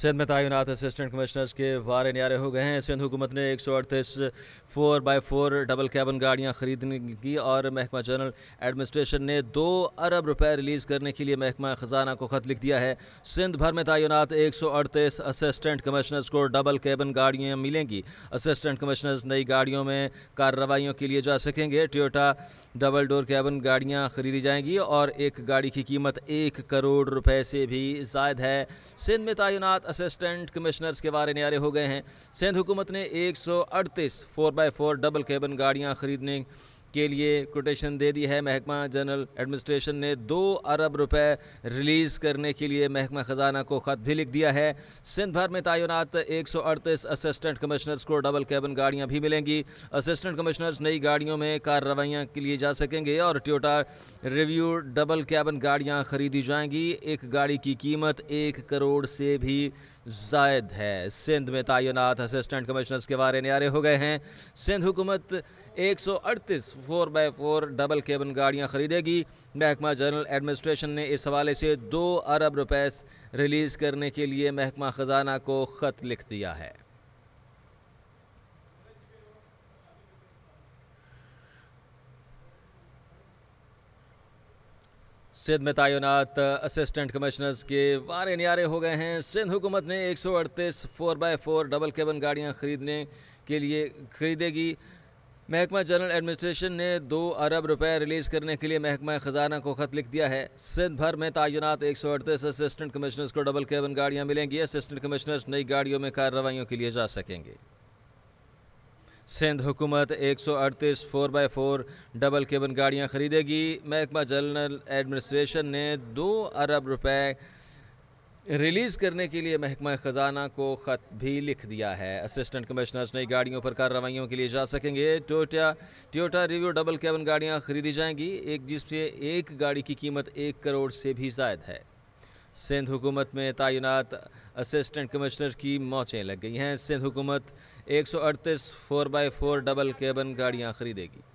सिंध में तयनत assistant commissioners के वारे न्यारे हो गए हैं सिंध हुकूमत ने एक सौ अड़तीस four by four double cabin गाड़ियां खरीदने की और महकमा जनरल एडमिनिस्ट्रेशन ने दो अरब रुपए रिलीज़ करने के लिए महकमा ख़जाना को ख़त लिख दिया है सिंध भर में तैनात एक सौ अड़तीस असिस्टेंट कमिश्नर्स को डबल कैबन गाड़ियाँ मिलेंगी असिस्टेंट कमिश्नर्स नई गाड़ियों में कार्रवाइयों के लिए जा सकेंगे टोटा डबल डोर कैबन गाड़ियाँ खरीदी जाएंगी और एक गाड़ी की कीमत एक करोड़ रुपये से भी जायद है सिंध में तैनात सात असिस्टेंट कमिश्नर्स के वारे नारे हो गए हैं सिंध हुकूमत ने एक सौ अड़तीस four by four double cabin गाड़ियाँ खरीदने के लिए कोटेशन दे दी है महकमा जनरल एडमिनिस्ट्रेशन ने दो अरब रुपए रिलीज़ करने के लिए महकमा ख़जाना को ख़त भी लिख दिया है सिंध भर में तैनात एक सौ अड़तीस असिस्टेंट कमिश्नर्स को डबल कैबिन गाड़ियाँ भी मिलेंगी असिस्टेंट कमिश्नर्स नई गाड़ियों में कार्रवाइयाँ के लिए जा सकेंगे और ट्योटा रिव्यू डबल कैबिन गाड़ियाँ खरीदी जाएंगी एक गाड़ी की कीमत एक करोड़ से भी जायद है सिंध में तैनात असिस्टेंट कमिश्नर्स के बारे नारे हो गए हैं सिंध हुकूमत एक सौ अड़तीस four by four double cabin गाड़ियाँ ख़रीदेगी महकमा जनरल एडमिनिस्ट्रेशन ने इस हवाले से दो अरब रुपए रिलीज़ करने के लिए महकमा ख़जाना को ख़त लिख दिया है सिंध में तैनात असिस्टेंट कमिश्नर्स के वारे नियारे हो गए हैं सिंध हुकूमत ने एक सौ अड़तीस four by four double cabin गाड़ियाँ ख़रीदने के लिए ख़रीदेगी महकमा जनरल एडमिनिस्ट्रेशन ने दो अरब रुपए रिलीज करने के लिए महकमा खजाना को खत लिख दिया है सिंध भर में तैनात एक सौ अड़तीस असिस्टेंट कमिश्नर्स को डबल केबन गाड़ियां मिलेंगी असिस्टेंट कमिश्नर्स नई गाड़ियों में कार्रवाइयों के लिए जा सकेंगे सिंध हुकूमत एक सौ अड़तीस four by four double cabin गाड़ियाँ खरीदेगी महकमा जनरल एडमिनिस्ट्रेशन ने दो अरब रुपये रिलीज़ करने के लिए महकमा ख़जाना को ख़त भी लिख दिया है असिस्टेंट कमिश्नर्स नई गाड़ियों पर कार्रवाइयों के लिए जा सकेंगे टोटा टोटा रिव्यू डबल कैबन गाड़ियां खरीदी जाएंगी एक जिसमें एक गाड़ी की कीमत एक करोड़ से भी जायद है सिंध हुकूमत में तैनात असिस्टेंट कमिश्नर की मौचें लग गई हैं सिंध हुकूमत एक सौ अड़तीस four by four double cabin गाड़ियाँ खरीदेगी